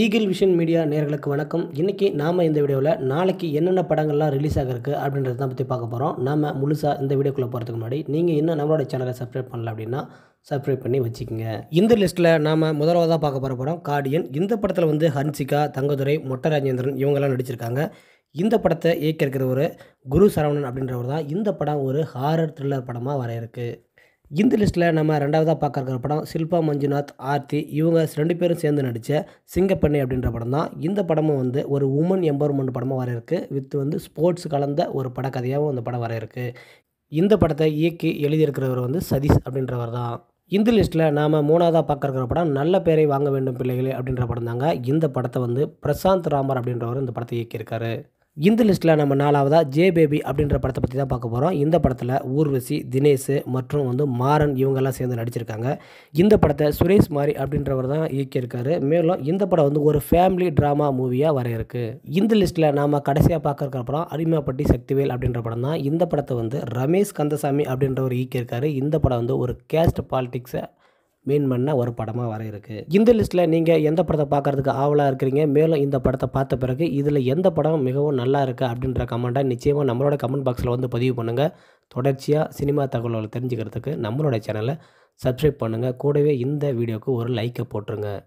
eagle vision media நேர்களுக்கு வணக்கம் இன்றைக்கி நாம் இந்த வீடியோவில் நாளைக்கு என்னென்ன படங்கள்லாம் ரிலீஸ் ஆகிருக்கு அப்படின்றத தான் பற்றி பார்க்க போகிறோம் நாம் முழுசாக இந்த வீடியோக்குள்ளே போகிறதுக்கு முன்னாடி நீங்கள் இன்னும் நம்மளோட சேனலை சப்ஸ்கிரைப் பண்ணல அப்படின்னா சப்ஸ்கிரைப் பண்ணி வச்சுக்கோங்க இந்த லிஸ்ட்டில் நாம் முதலாவதாக பார்க்க போகிற படம் கார்டியன் இந்த படத்தில் வந்து ஹன்சிகா தங்கதுரை மொட்ட ராஜேந்திரன் இவங்கெல்லாம் நடிச்சிருக்காங்க இந்த படத்தை இயக்கியிருக்கிற ஒரு குரு சரவணன் அப்படின்றவர் தான் இந்த படம் ஒரு ஹாரர் த்ரில்லர் படமாக வர இருக்குது இந்த லிஸ்ட்டில் நம்ம ரெண்டாவதாக பார்க்குற படம் சில்பா மஞ்சுநாத் ஆர்த்தி இவங்க ரெண்டு பேரும் சேர்ந்து நடித்த சிங்கப்பண்ணி அப்படின்ற படம் தான் இந்த படமும் வந்து ஒரு உமன் எம்பவர்மெண்ட் படமாக வர இருக்குது வித் வந்து ஸ்போர்ட்ஸ் கலந்த ஒரு படக்கதையாகவும் அந்த படம் வர இந்த படத்தை இயக்கி எழுதியிருக்கிறவர் வந்து சதீஷ் அப்படின்றவர் தான் இந்த லிஸ்ட்டில் நாம் மூணாவதாக பார்க்குற படம் நல்ல பேரை வாங்க வேண்டும் பிள்ளைகளே அப்படின்ற படம் தாங்க இந்த படத்தை வந்து பிரசாந்த் ராமர் அப்படின்றவர் இந்த படத்தை இயக்கியிருக்காரு இந்த லிஸ்ட்டில் நம்ம நாலாவதாக ஜே பேபி அப்படின்ற படத்தை பற்றி தான் பார்க்க போகிறோம் இந்த படத்தில் ஊர்வசி தினேஷ் மற்றும் வந்து மாறன் இவங்கெல்லாம் சேர்ந்து நடிச்சிருக்காங்க இந்த படத்தை சுரேஷ் மாரி அப்படின்றவர் தான் இயக்கியிருக்காரு மேலும் இந்த படம் வந்து ஒரு ஃபேமிலி ட்ராமா மூவியாக வர இருக்கு இந்த லிஸ்ட்டில் நாம் கடைசியாக பார்க்குற படம் அடிமாப்பட்டி சக்திவேல் அப்படின்ற படம் தான் இந்த படத்தை வந்து ரமேஷ் கந்தசாமி அப்படின்றவர் இயக்கியிருக்காரு இந்த படம் வந்து ஒரு கேஸ்ட் பாலிட்டிக்ஸை மீன் பண்ண ஒரு படமாக வர இருக்கு இந்த லிஸ்ட்டில் நீங்கள் எந்த படத்தை பார்க்குறதுக்கு ஆவலாக இருக்கிறீங்க மேலும் இந்த படத்தை பார்த்த பிறகு இதில் எந்த படம் மிகவும் நல்லா இருக்குது அப்படின்ற கமெண்ட்டை நிச்சயமாக நம்மளோட கமெண்ட் பாக்ஸில் வந்து பதிவு பண்ணுங்கள் தொடர்ச்சியாக சினிமா தகவல்களை தெரிஞ்சுக்கிறதுக்கு நம்மளோட சேனலை சப்ஸ்கிரைப் பண்ணுங்கள் கூடவே இந்த வீடியோவுக்கு ஒரு லைக்கை போட்டுருங்க